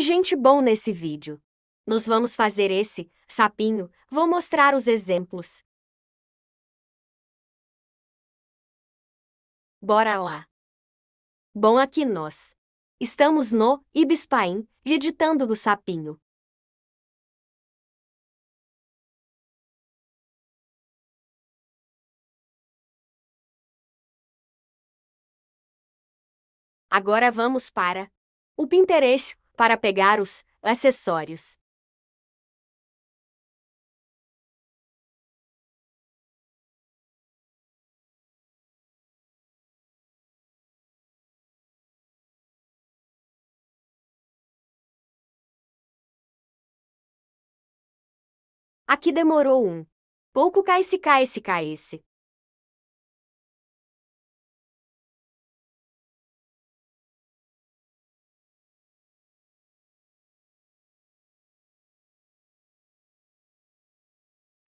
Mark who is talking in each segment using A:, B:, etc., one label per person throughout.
A: gente bom nesse vídeo. Nós vamos fazer esse, sapinho, vou mostrar os exemplos. Bora lá. Bom aqui nós. Estamos no Ibispain, editando do sapinho. Agora vamos para o Pinterest para pegar os acessórios. Aqui demorou um. Pouco cai-se cai-se cai-se.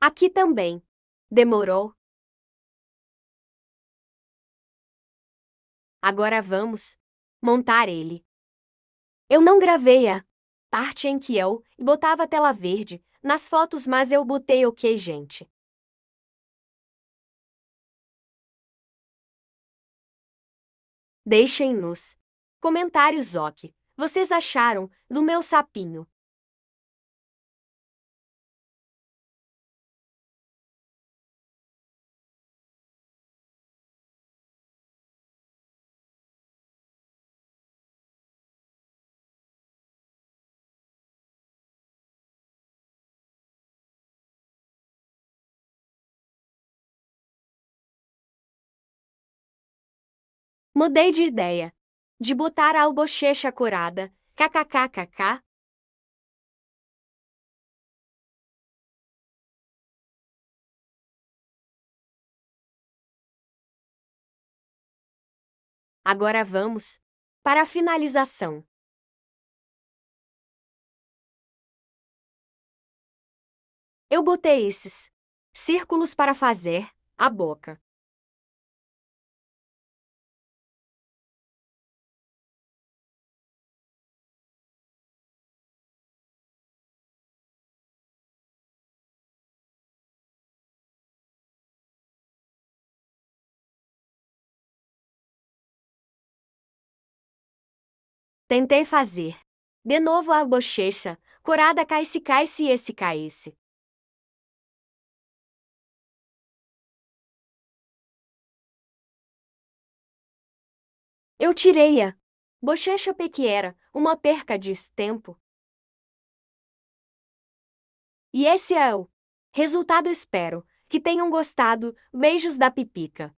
A: Aqui também. Demorou? Agora vamos montar ele. Eu não gravei a parte em que eu botava tela verde nas fotos, mas eu botei ok, gente. Deixem nos comentários o que vocês acharam do meu sapinho. Mudei de ideia. De botar a bochecha corada. KKKKK. Agora vamos para a finalização. Eu botei esses círculos para fazer a boca. Tentei fazer. De novo a bochecha, corada cai-se cai-se esse caísse. Eu tirei-a. Bochecha pequera, uma perca de tempo. E esse é o resultado. Espero que tenham gostado. Beijos da Pipica.